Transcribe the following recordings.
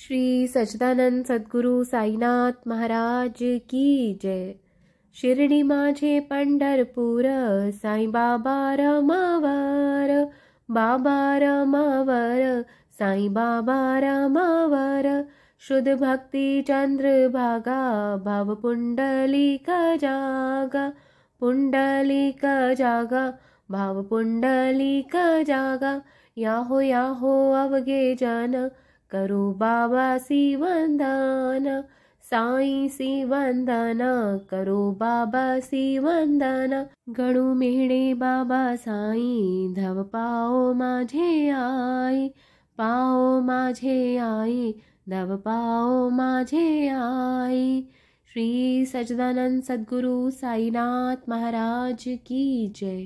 श्री सच्चिदानंद सद्गुरु साईनाथ महाराज की जय शिरडी माझे पण्डरपुर साई बाबा बाबा बाबामार साई बाबा रमार शुद्ध भक्ति चंद्र भागा भाव का जागा का जागा भाव का जागा याहो याहो अवगे जान करो बाबा से वंदना साईं से वंदना करो बाबा से वंदना गणु मेणे बाबा साई धव पाओ माझे आई पाओ माझे आई धव पाओ माझे आई श्री सचदानंद सदगुरु साईनाथ महाराज की जय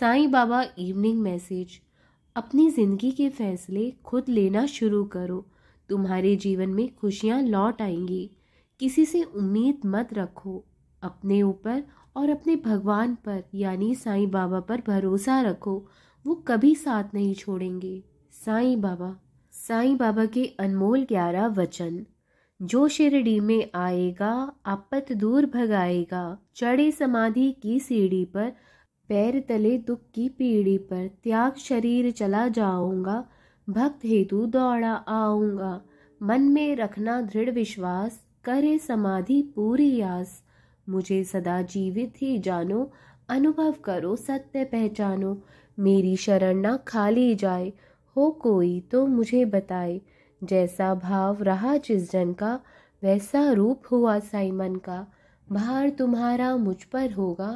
साई बाबा इवनिंग मैसेज अपनी ज़िंदगी के फैसले खुद लेना शुरू करो तुम्हारे जीवन में खुशियाँ लौट आएंगी किसी से उम्मीद मत रखो अपने ऊपर और अपने भगवान पर यानी साईं बाबा पर भरोसा रखो वो कभी साथ नहीं छोड़ेंगे साईं बाबा साईं बाबा के अनमोल ग्यारह वचन जो शिरडी में आएगा आपत दूर भगाएगा चढ़े समाधि की सीढ़ी पर पैर तले दुख की पीढ़ी पर त्याग शरीर चला जाऊंगा भक्त हेतु दौड़ा आऊंगा मन में रखना दृढ़ विश्वास करे समाधि पूरी आस मुझे सदा जीवित ही जानो अनुभव करो सत्य पहचानो मेरी शरण ना खाली जाए हो कोई तो मुझे बताए जैसा भाव रहा जिस जन का वैसा रूप हुआ साई मन का भार तुम्हारा मुझ पर होगा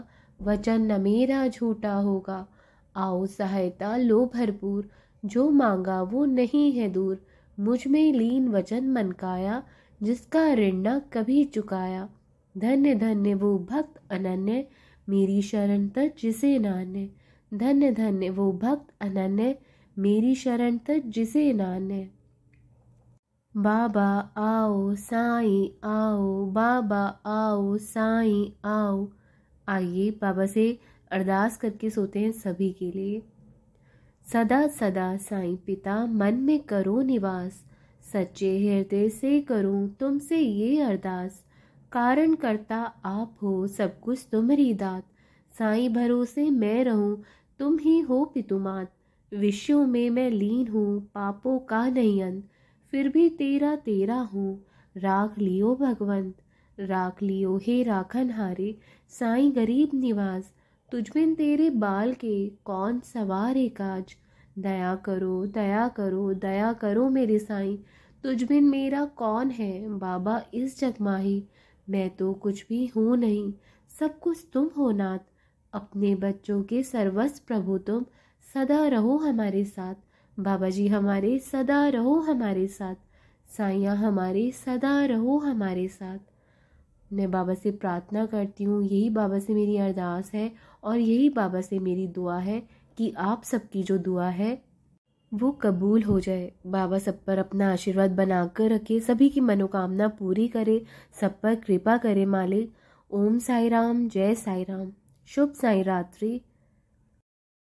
वचन न मेरा झूठा होगा आओ सहायता लो भरपूर जो मांगा वो नहीं है दूर मुझ में लीन वचन मनकाया जिसका ऋण न कभी चुकाया धन्य धन्य वो भक्त अनन्य मेरी शरण तक जिसे नान्य धन्य धन्य वो भक्त अनन्य मेरी शरण तक जिसे नान्य बाबा आओ साई आओ बाबा आओ साई आओ आइए बाबा से अरदास करके सोते हैं सभी के लिए सदा सदा साईं पिता मन में करो निवास सच्चे हृदय से करूं तुमसे ये अरदास कारण करता आप हो सब कुछ तुम्हारी दात साईं भरोसे मैं रहूं तुम ही हो पितुमात विषयों में मैं लीन हूँ पापों का नहीं अंत फिर भी तेरा तेरा हूँ राख लियो भगवंत राख लियो हे राखन हारे साई गरीब निवास तुझबिन तेरे बाल के कौन सवार काज दया करो दया करो दया करो मेरे साई तुझबिन मेरा कौन है बाबा इस जगमाही मैं तो कुछ भी हूँ नहीं सब कुछ तुम हो नाथ अपने बच्चों के सर्वस्व प्रभु तुम सदा रहो हमारे साथ बाबा जी हमारे सदा रहो हमारे साथ साइया हमारे सदा रहो हमारे साथ मैं बाबा से प्रार्थना करती हूँ यही बाबा से मेरी अरदास है और यही बाबा से मेरी दुआ है कि आप सबकी जो दुआ है वो कबूल हो जाए बाबा सब पर अपना आशीर्वाद बनाकर रखे सभी की मनोकामना पूरी करे सब पर कृपा करे मालिक ओम साई राम जय साई राम शुभ साई रात्रि